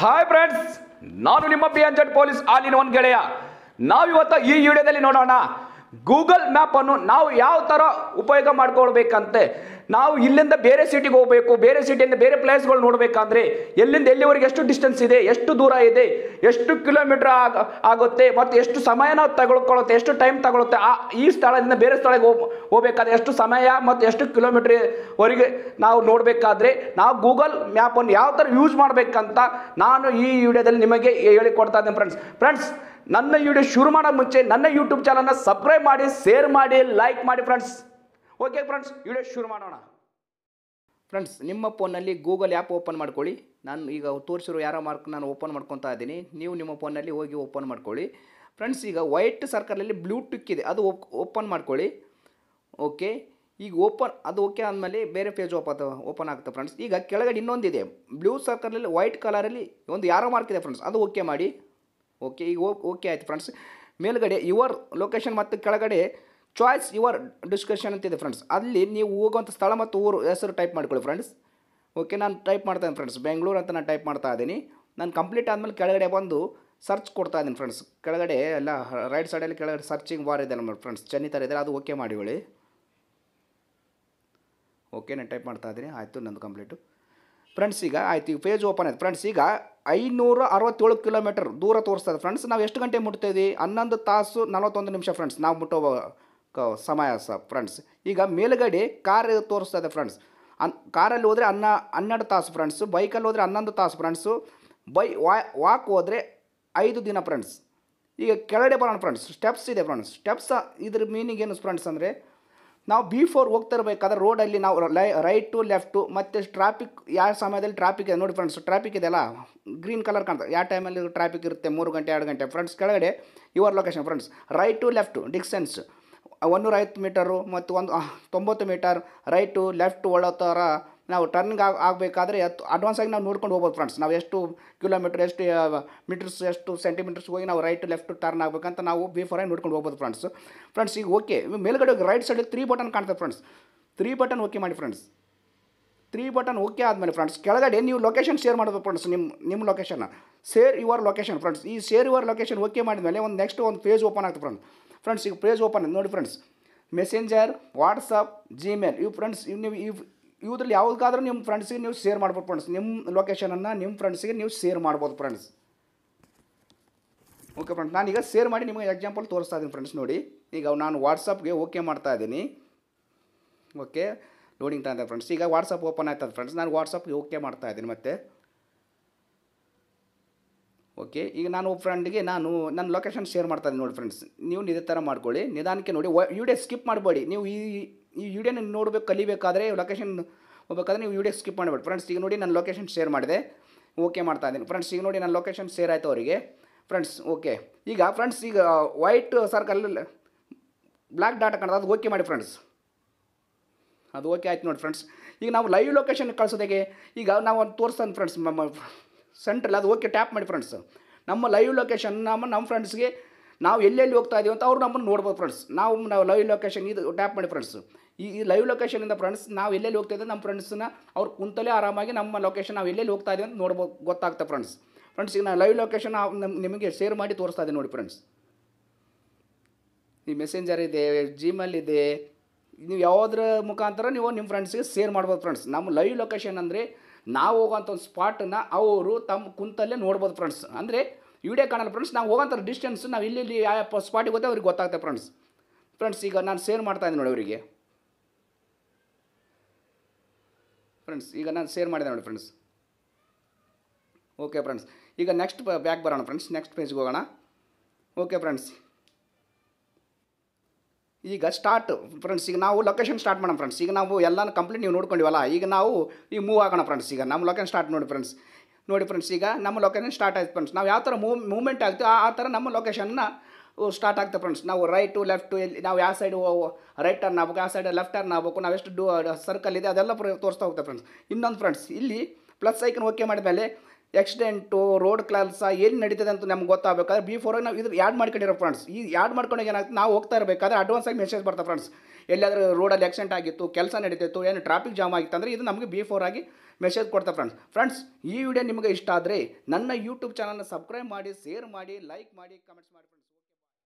hi friends ನಾನು ನಿಮ್ಮ B Z police all in one ಗೆಳೆಯ ನಾವಿವತ್ತು ಈ ವಿಡಿಯೋದಲ್ಲಿ ನೋಡೋಣ ಗೂಗಲ್ ಮ್ಯಾಪನ್ನು ನಾವು ಯಾವ ಥರ ಉಪಯೋಗ ಮಾಡ್ಕೊಳ್ಬೇಕಂತೆ ನಾವು ಇಲ್ಲಿಂದ ಬೇರೆ ಸಿಟಿಗೆ ಹೋಗಬೇಕು ಬೇರೆ ಸಿಟಿಯಿಂದ ಬೇರೆ ಪ್ಲೇಸ್ಗಳು ನೋಡಬೇಕಂದ್ರೆ ಎಲ್ಲಿಂದ ಎಲ್ಲಿವರೆಗೆ ಎಷ್ಟು ಡಿಸ್ಟೆನ್ಸ್ ಇದೆ ಎಷ್ಟು ದೂರ ಇದೆ ಎಷ್ಟು ಕಿಲೋಮೀಟರ್ ಆಗ ಆಗುತ್ತೆ ಮತ್ತು ಎಷ್ಟು ಸಮಯನ ತಗೊಳ್ಕೊಳ್ಳುತ್ತೆ ಎಷ್ಟು ಟೈಮ್ ತಗೊಳುತ್ತೆ ಆ ಈ ಸ್ಥಳದಿಂದ ಬೇರೆ ಸ್ಥಳಕ್ಕೆ ಹೋಗ್ ಹೋಗ್ಬೇಕಾದ್ರೆ ಎಷ್ಟು ಸಮಯ ಮತ್ತು ಎಷ್ಟು ಕಿಲೋಮೀಟ್ರ್ವರೆಗೆ ನಾವು ನೋಡಬೇಕಾದ್ರೆ ನಾವು ಗೂಗಲ್ ಮ್ಯಾಪನ್ನು ಯಾವ ಥರ ಯೂಸ್ ಮಾಡಬೇಕಂತ ನಾನು ಈ ವಿಡಿಯೋದಲ್ಲಿ ನಿಮಗೆ ಹೇಳಿಕೊಡ್ತಾ ಇದ್ದೀನಿ ಫ್ರೆಂಡ್ಸ್ ಫ್ರೆಂಡ್ಸ್ ನನ್ನ ವಿಡಿಯೋ ಶುರು ಮಾಡೋ ಮುಂಚೆ ನನ್ನ ಯೂಟ್ಯೂಬ್ ಚಾನಲ್ನ ಸಬ್ಸ್ಕ್ರೈಬ್ ಮಾಡಿ ಶೇರ್ ಮಾಡಿ ಲೈಕ್ ಮಾಡಿ ಫ್ರೆಂಡ್ಸ್ ಓಕೆ ಫ್ರೆಂಡ್ಸ್ ವಿಡಿಯೋ ಶುರು ಮಾಡೋಣ ಫ್ರೆಂಡ್ಸ್ ನಿಮ್ಮ ಫೋನಲ್ಲಿ ಗೂಗಲ್ ಆ್ಯಪ್ ಓಪನ್ ಮಾಡ್ಕೊಳ್ಳಿ ನಾನು ಈಗ ತೋರಿಸಿರೋ ಯಾರೋ ಮಾರ್ಕ್ ನಾನು ಓಪನ್ ಮಾಡ್ಕೊತಾ ಇದ್ದೀನಿ ನೀವು ನಿಮ್ಮ ಫೋನಲ್ಲಿ ಹೋಗಿ ಓಪನ್ ಮಾಡ್ಕೊಳ್ಳಿ ಫ್ರೆಂಡ್ಸ್ ಈಗ ವೈಟ್ ಸರ್ಕಲಲ್ಲಿ ಬ್ಲೂಟೂಕ್ ಇದೆ ಅದು ಓಪನ್ ಮಾಡ್ಕೊಳ್ಳಿ ಓಕೆ ಈಗ ಓಪನ್ ಅದು ಓಕೆ ಆದಮೇಲೆ ಬೇರೆ ಪೇಜ್ ಓಪನ್ ಓಪನ್ ಆಗುತ್ತೆ ಫ್ರೆಂಡ್ಸ್ ಈಗ ಕೆಳಗಡೆ ಇನ್ನೊಂದಿದೆ ಬ್ಲೂ ಸರ್ಕಲಲ್ಲಿ ವೈಟ್ ಕಲರಲ್ಲಿ ಒಂದು ಯಾರೋ ಮಾರ್ಕ್ ಇದೆ ಫ್ರೆಂಡ್ಸ್ ಅದು ಓಕೆ ಮಾಡಿ ಓಕೆ ಈಗ ಓಕೆ ಆಯಿತು ಫ್ರೆಂಡ್ಸ್ ಮೇಲುಗಡೆ ಯುವರ್ ಲೊಕೇಶನ್ ಮತ್ತು ಕೆಳಗಡೆ ಚಾಯ್ಸ್ ಯುವರ್ ಡಿಸ್ಕ್ರಿಪ್ಷನ್ ಅಂತಿದೆ ಫ್ರೆಂಡ್ಸ್ ಅಲ್ಲಿ ನೀವು ಹೋಗುವಂಥ ಸ್ಥಳ ಮತ್ತು ಊರು ಹೆಸರು ಟೈಪ್ ಮಾಡ್ಕೊಳ್ಳಿ ಫ್ರೆಂಡ್ಸ್ ಓಕೆ ನಾನು ಟೈಪ್ ಇದ್ದೀನಿ ಫ್ರೆಂಡ್ಸ್ ಬೆಂಗಳೂರು ಅಂತ ನಾನು ಟೈಪ್ ಮಾಡ್ತಾ ಇದ್ದೀನಿ ನಾನು ಕಂಪ್ಲೀಟ್ ಆದಮೇಲೆ ಕೆಳಗಡೆ ಬಂದು ಸರ್ಚ್ ಕೊಡ್ತಾ ಇದ್ದೀನಿ ಫ್ರೆಂಡ್ಸ್ ಕೆಳಗಡೆ ಎಲ್ಲ ರೈಟ್ ಸೈಡಲ್ಲಿ ಕೆಳಗಡೆ ಸರ್ಚಿಂಗ್ ವಾರ್ ಇದೆ ನಮ್ಮ ಫ್ರೆಂಡ್ಸ್ ಚೆನ್ನಿ ಥರ ಇದೆ ಅದು ಓಕೆ ಮಾಡಿ ಹೇಳಿ ಓಕೆ ನಾನು ಟೈಪ್ ಮಾಡ್ತಾ ಇದ್ದೀನಿ ಆಯಿತು ನಂದು ಕಂಪ್ಲೀಟು ಫ್ರೆಂಡ್ಸ್ ಈಗ ಆಯ್ತು ಈಗ ಪೇಜ್ ಓಪನ್ ಆಯ್ತು ಫ್ರೆಂಡ್ಸ್ ಈಗ ಐನೂರ ಅರವತ್ತೇಳು ಕಿಲೋಮೀಟರ್ ದೂರ ತೋರಿಸ್ತದೆ ಫ್ರೆಂಡ್ಸ್ ನಾವು ಎಷ್ಟು ಗಂಟೆ ಮುಟ್ತೀವಿ ಹನ್ನೊಂದು ತಾಸು ನಲವತ್ತೊಂದು ನಿಮಿಷ ಫ್ರೆಂಡ್ಸ್ ನಾವು ಮುಟ್ಟೋ ಸಮಯ ಸಹ ಫ್ರೆಂಡ್ಸ್ ಈಗ ಮೇಲುಗಡೆ ಕಾರ್ ತೋರಿಸ್ತದೆ ಫ್ರೆಂಡ್ಸ್ ಅನ್ ಕಾರಲ್ಲಿ ಹೋದರೆ ಅನ್ನ ಹನ್ನೆರಡು ತಾಸು ಫ್ರೆಂಡ್ಸು ಬೈಕಲ್ಲಿ ಹೋದರೆ ಹನ್ನೊಂದು ತಾಸು ಫ್ರೆಂಡ್ಸು ಬೈ ವಾಕ್ ಹೋದರೆ ಐದು ದಿನ ಫ್ರೆಂಡ್ಸ್ ಈಗ ಕೆಳಗಡೆ ಬರೋಣ ಫ್ರೆಂಡ್ಸ್ ಸ್ಟೆಪ್ಸ್ ಇದೆ ಫ್ರೆಂಡ್ಸ್ ಸ್ಟೆಪ್ಸ್ ಇದ್ರ ಮೀನಿಂಗ್ ಏನು ಫ್ರೆಂಡ್ಸ್ ಅಂದರೆ ನಾವು ಬಿ ಫೋರ್ ಹೋಗ್ತಿರ್ಬೇಕಾದ್ರೆ ರೋಡಲ್ಲಿ ನಾವು ಲೈ ರೈಟು ಲೆಫ್ಟು ಮತ್ತು ಟ್ರಾಫಿಕ್ ಯಾವ ಸಮಯದಲ್ಲಿ ಟ್ರಾಫಿಕ್ ಇದೆ ನೋಡಿ ಫ್ರೆಂಡ್ಸ್ ಟ್ರಾಫಿಕ್ ಇದೆಯಲ್ಲ ಗ್ರೀನ್ ಕಲರ್ ಕಾಣ್ತದೆ ಯಾವ ಟೈಮಲ್ಲಿ ಟ್ರಾಫಿಕ್ ಇರುತ್ತೆ ಮೂರು ಗಂಟೆ ಎರಡು ಗಂಟೆ ಫ್ರೆಂಡ್ಸ್ ಕೆಳಗಡೆ your location friends right left distance ಒಂದೂರೈವತ್ತು ಮೀಟರು ಮತ್ತು ಒಂದು ತೊಂಬತ್ತು ಮೀಟರ್ ರೈಟು ಲೆಫ್ಟು ಒಳ್ಳೆ ಥರ ನಾವು ಟರ್ನಿಂಗ್ ಆಗಬೇಕಾದ್ರೆ ಎತ್ತು ಅಡ್ವಾನ್ಸ್ ಆಗಿ ನಾವು ನೋಡ್ಕೊಂಡು ಹೋಗ್ಬೋದು ಫ್ರೆಂಡ್ಸ್ ನಾವು ಎಷ್ಟು ಕಿಲೋಮೀಟ್ರ್ ಎಷ್ಟು ಮೀಟರ್ಸ್ ಎಷ್ಟು ಸೆಂಟಿಮೀಟರ್ಸ್ ಹೋಗಿ ನಾವು ರೈಟ್ ಲೆಫ್ಟ್ ಟರ್ನ್ ಆಗಬೇಕಂತ ನಾವು ಬಿಫೋರ್ ಆಗಿ ನೋಡ್ಕೊಂಡು ಹೋಗ್ಬೋದು ಫ್ರೆಂಡ್ಸ್ ಫ್ರೆಂಡ್ಸ್ ಈಗ ಓಕೆ ಮೇಲ್ಗಡೆ ರೈಟ್ ಸೈಡಲ್ಲಿ ತ್ರೀ ಬಟನ್ ಕಾಣ್ತದೆ ಫ್ರೆಂಡ್ಸ್ ತ್ರೀ ಬಟನ್ ಓಕೆ ಮಾಡಿ ಫ್ರೆಂಡ್ಸ್ ತ್ರೀ ಬಟನ್ ಓಕೆ ಆದಮೇಲೆ ಫ್ರೆಂಡ್ಸ್ ಕೆಳಗಡೆ ನೀವು ಲೊಕೇಶನ್ ಶೇರ್ ಮಾಡಬೇಕು ಫ್ರೆಂಡ್ಸ್ ನಿಮ್ಮ ನಿಮ್ಮ location share your location friends ಈ ಸೇರ್ ಯುವರ್ ಲೊಕೇಶನ್ ಓಕೆ ಮಾಡಿದ್ಮೇಲೆ ಒಂದು ನೆಕ್ಸ್ಟ್ ಒಂದು ಪೇಜ್ ಓಪನ್ ಆಗ್ತದೆ ಫ್ರೆಂಡ್ಸ್ ಫ್ರೆಂಡ್ಸ್ ಈಗ ಪೇಜ್ ಓಪನ್ ನೋಡಿ ಫ್ರೆಂಡ್ಸ್ ಮೆಸೆಂಜರ್ ವಾಟ್ಸಪ್ ಜಿಮೇಲ್ ಇವು ಫ್ರೆಂಡ್ಸ್ ನೀವು ಇವು ಇವುದ್ರಲ್ಲಿ ಯಾವುದಕ್ಕಾದ್ರೂ ನಿಮ್ಮ ಫ್ರೆಂಡ್ಸಿಗೆ ನೀವು ಶೇರ್ ಮಾಡ್ಬೋದು ಫ್ರೆಂಡ್ಸ್ ನಿಮ್ಮ ಲೊಕೇಶನನ್ನು ನಿಮ್ಮ ಫ್ರೆಂಡ್ಸಿಗೆ ನೀವು ಶೇರ್ ಮಾಡ್ಬೋದು ಫ್ರೆಂಡ್ಸ್ ಓಕೆ ಫ್ರೆಂಡ್ಸ್ ನಾನೀಗ ಶೇರ್ ಮಾಡಿ ನಿಮಗೆ ಎಕ್ಸಾಂಪಲ್ ತೋರಿಸ್ತಾ ಇದ್ದೀನಿ ಫ್ರೆಂಡ್ಸ್ ನೋಡಿ ಈಗ ನಾನು ವಾಟ್ಸಪ್ಗೆ ಓಕೆ ಮಾಡ್ತಾ ಇದ್ದೀನಿ ಓಕೆ ಲೋಡಿಂಗ್ ತಂದೆ ಫ್ರೆಂಡ್ಸ್ ಈಗ ವಾಟ್ಸಪ್ ಓಪನ್ ಆಯ್ತದೆ ಫ್ರೆಂಡ್ಸ್ ನಾನು ವಾಟ್ಸಪ್ಗೆ ಓಕೆ ಮಾಡ್ತಾ ಇದ್ದೀನಿ ಮತ್ತೆ ಓಕೆ ಈಗ ನಾನು ಫ್ರೆಂಡ್ಗೆ ನಾನು ನನ್ನ ಲೊಕೇಶನ್ ಶೇರ್ ಮಾಡ್ತಾ ಇದ್ದೀನಿ ನೋಡಿ ಫ್ರೆಂಡ್ಸ್ ನೀವು ಇದೇ ಥರ ಮಾಡ್ಕೊಳ್ಳಿ ನಿಧಾನಕ್ಕೆ ನೋಡಿ ಡೇ ಸ್ಕಿಪ್ ಮಾಡಬೇಡಿ ನೀವು ಈ ಈ ವಿಡಿಯೋನ ನೋಡಬೇಕು ಕಲಿಬೇಕಾದ್ರೆ ಲೊಕೇಶನ್ ಹೋಗ್ಬೇಕಾದ್ರೆ ನೀವು ವಿಡಿಯೋ ಸ್ಕಿಪ್ ಮಾಡಬೇಡಿ ಫ್ರೆಂಡ್ಸ್ ಈಗ ನೋಡಿ ನಾನು ಲೊಕೇಶನ್ ಶೇರ್ ಮಾಡಿದೆ ಓಕೆ ಮಾಡ್ತಾ ಇದ್ದೀನಿ ಫ್ರೆಂಡ್ಸ್ ಈಗ ನೋಡಿ ನಾನು ಲೊಕೇಶನ್ ಶೇರ್ ಆಯಿತು ಅವರಿಗೆ ಫ್ರೆಂಡ್ಸ್ ಓಕೆ ಈಗ ಫ್ರೆಂಡ್ಸ್ ಈಗ ವೈಟ್ ಸರ್ಕಲ್ ಬ್ಲ್ಯಾಕ್ ಡಾಟ್ ಕಾಣ್ತದೆ ಅದು ಓಕೆ ಮಾಡಿ ಫ್ರೆಂಡ್ಸ್ ಅದು ಓಕೆ ಆಯ್ತು ನೋಡಿ ಫ್ರೆಂಡ್ಸ್ ಈಗ ನಾವು ಲೈವ್ ಲೊಕೇಶನ್ ಕಳ್ಸೋದಕ್ಕೆ ಈಗ ನಾವು ಒಂದು ತೋರಿಸ್ತಾನೆ ಫ್ರೆಂಡ್ಸ್ ನಮ್ಮ ಸೆಂಟ್ರಲ್ಲಿ ಅದು ಓಕೆ ಟ್ಯಾಪ್ ಮಾಡಿ ಫ್ರೆಂಡ್ಸ್ ನಮ್ಮ ಲೈವ್ ಲೊಕೇಶನ್ ನಮ್ಮ ನಮ್ಮ ಫ್ರೆಂಡ್ಸ್ಗೆ ನಾವು ಎಲ್ಲೆಲ್ಲಿ ಹೋಗ್ತಾ ಇದೀವಿ ಅಂತ ಅವ್ರು ನಮ್ಮನ್ನು ನೋಡ್ಬೋದು ಫ್ರೆಂಡ್ಸ್ ನಾವು ನಾವು ಲೈವ್ ಲೊಕೇಶನ್ ಇದು ಟ್ಯಾಪ್ ಮಾಡಿ ಫ್ರೆಂಡ್ಸ್ ಈ ಲೈವ್ ಲೊಕೇಶನಿಂದ ಫ್ರೆಂಡ್ಸ್ ನಾವು ಎಲ್ಲೆಲ್ಲಿ ಹೋಗ್ತಾ ನಮ್ಮ ಫ್ರೆಂಡ್ಸ್ನ ಅವ್ರು ಕುಂತಲೇ ಆರಾಮಾಗಿ ನಮ್ಮ ಲೊಕೇಶನ್ ನಾವು ಎಲ್ಲೆಲ್ಲಿ ಹೋಗ್ತಾ ಇದೀವಿ ಅಂತ ನೋಡ್ಬೋದು ಗೊತ್ತಾಗುತ್ತೆ ಫ್ರೆಂಡ್ಸ್ ಫ್ರೆಂಡ್ಸ್ ಈಗ ನಾನು ಲೈವ್ ಲೊಕೇಶನ್ ನಿಮಗೆ ಶೇರ್ ಮಾಡಿ ತೋರಿಸ್ತಾ ಇದ್ದೀನಿ ನೋಡಿ ಫ್ರೆಂಡ್ಸ್ ಈ ಮೆಸೆಂಜರ್ ಇದೆ ಜಿಮೇಲ್ ಇದೆ ನೀವು ಯಾವುದ್ರ ಮುಖಾಂತರ ನೀವು ನಿಮ್ಮ ಫ್ರೆಂಡ್ಸ್ಗೆ ಶೇರ್ ಮಾಡ್ಬೋದು ಫ್ರೆಂಡ್ಸ್ ನಮ್ಮ ಲೈವ್ ಲೊಕೇಶನ್ ಅಂದರೆ ನಾವು ಹೋಗೋಂಥ ಒಂದು ಸ್ಪಾಟನ್ನು ಅವರು ತಮ್ಮ ಕುಂತಲ್ಲೇ ನೋಡ್ಬೋದು ಫ್ರೆಂಡ್ಸ್ ಅಂದರೆ ವಿಡಿಯೋ ಕಾಣಲ್ಲ ಫ್ರೆಂಡ್ಸ್ ನಾವು ಹೋಗೋಂಥ ಡಿಸ್ಟೆನ್ಸ್ ನಾವು ಇಲ್ಲಿ ಯಾವ ಸ್ಪಾಟಿಗೆ ಹೋದ್ರೆ ಅವ್ರಿಗೆ ಗೊತ್ತಾಗುತ್ತೆ ಫ್ರೆಂಡ್ಸ್ ಫ್ರೆಂಡ್ಸ್ ಈಗ ನಾನು ಶೇರ್ ಮಾಡ್ತಾಯಿದ್ದೆ ನೋಡಿ ಅವರಿಗೆ ಫ್ರೆಂಡ್ಸ್ ಈಗ ನಾನು ಸೇರ್ ಮಾಡಿದೆ ನೋಡಿ ಫ್ರೆಂಡ್ಸ್ ಓಕೆ ಫ್ರೆಂಡ್ಸ್ ಈಗ ನೆಕ್ಸ್ಟ್ ಬ್ಯಾಕ್ ಬರೋಣ ಫ್ರೆಂಡ್ಸ್ ನೆಕ್ಸ್ಟ್ ಪೇಜ್ಗೆ ಹೋಗೋಣ ಓಕೆ ಫ್ರೆಂಡ್ಸ್ ಈಗ ಸ್ಟಾರ್ಟ್ ಫ್ರೆಂಡ್ಸ್ ಈಗ ನಾವು ಲೊಕೇಶನ್ ಸ್ಟಾರ್ಟ್ ಮಾಡೋಣ ಫ್ರೆಂಡ್ಸ್ ಈಗ ನಾವು ಎಲ್ಲನೂ ಕಂಪ್ಲೀಟ್ ನೀವು ನೋಡ್ಕೊಂಡಿವಲ್ಲ ಈಗ ನಾವು ಈಗ ಮೂವ್ ಆಗೋಣ ಫ್ರೆಂಡ್ಸ್ ಈಗ ನಮ್ಮ ಲೊಕೇಶನ್ ಸ್ಟಾರ್ಟ್ ನೋಡಿ ಫ್ರೆಂಡ್ಸ್ ನೋಡಿ ಫ್ರೆಂಡ್ಸ್ ಈಗ ನಮ್ಮ ಲೊಕೇಶನ್ ಸ್ಟಾರ್ಟ್ ಆಯ್ತು ಫ್ರೆಂಡ್ಸ್ ನಾವು ಯಾವ ಥರ ಮೂ ಮೂವ್ಮೆಂಟ್ ಆಗ್ತೀವಿ ಆ ಥರ ನಮ್ಮ ಲೊಕೇಶನ್ನ ಸ್ಟಾರ್ಟ್ ಆಗ್ತದೆ ಫ್ರೆಂಡ್ಸ್ ನಾವು ರೈಟು ಲೆಫ್ಟು ಎಲ್ಲಿ ನಾವು ಯಾವ ಸೈಡ್ ರೈಟ್ ಟರ್ನ್ ಆಗ್ಬೇಕು ಆ ಸೈಡ್ ಲೆಫ್ಟ್ ಟರ್ನ್ ಆಗ್ಬೇಕು ನಾವು ಎಷ್ಟು ಡೂ ಸರ್ಕಲ್ ಇದೆ ಅದೆಲ್ಲ ತೋರಿಸ್ತಾ ಹೋಗ್ತದೆ ಫ್ರೆಂಡ್ಸ್ ಇನ್ನೊಂದು ಫ್ರೆಂಡ್ಸ್ ಇಲ್ಲಿ ಪ್ಲಸ್ ಐಕನ್ ಓಕೆ ಮಾಡಿದ್ಮೇಲೆ ಆಕ್ಸಿಡೆಂಟು ರೋಡ್ ಕ್ಲಾಲ್ಸ ಏನು ನಡೀತದೆ ಅಂತ ನಮ್ಗೆ ಗೊತ್ತಾಗಬೇಕಾದ್ರೆ ಬಿ ನಾವು ಇದು ಆ್ಯಡ್ ಮಾಡ್ಕೊಂಡಿರೋ ಫ್ರೆಂಡ್ಸ್ ಈ ಆ್ಯಡ್ ಮಾಡ್ಕೊಂಡಾಗ ಏನಾಗ್ತದೆ ನಾವು ಹೋಗ್ತಾ ಇರಬೇಕಾದ್ರೆ ಅಡ್ವಾನ್ಸ್ ಆಗಿ ಮೆಸೇಜ್ ಬರ್ತದೆ ಫ್ರೆಂಡ್ಸ್ ಎಲ್ಲಾದರೂ ರೋಡಲ್ಲಿ ಆಕ್ಸಿಡೆಂಟ್ ಆಗಿತ್ತು ಕೆಲಸ ನಡೀತಿತ್ತು ಏನು ಟ್ರಾಫಿಕ್ ಜಾಮ್ ಆಗಿತ್ತು ಅಂದರೆ ಇದು ನಮಗೆ ಬಿ ಫೋರ್ ಆಗಿ ಮೆಸೇಜ್ ಕೊಡ್ತಾರೆ ಫ್ರೆಂಡ್ಸ್ ಫ್ರೆಂಡ್ಸ್ ಈ ವಿಡಿಯೋ ನಿಮಗೆ ಇಷ್ಟ ಆದರೆ ನನ್ನ ಯೂಟ್ಯೂಬ್ ಚಾನಲ್ನ ಸಬ್ಸ್ಕ್ರೈಬ್ ಮಾಡಿ ಶೇರ್ ಮಾಡಿ ಲೈಕ್ ಮಾಡಿ ಕಮೆಂಟ್ಸ್ ಮಾಡಿ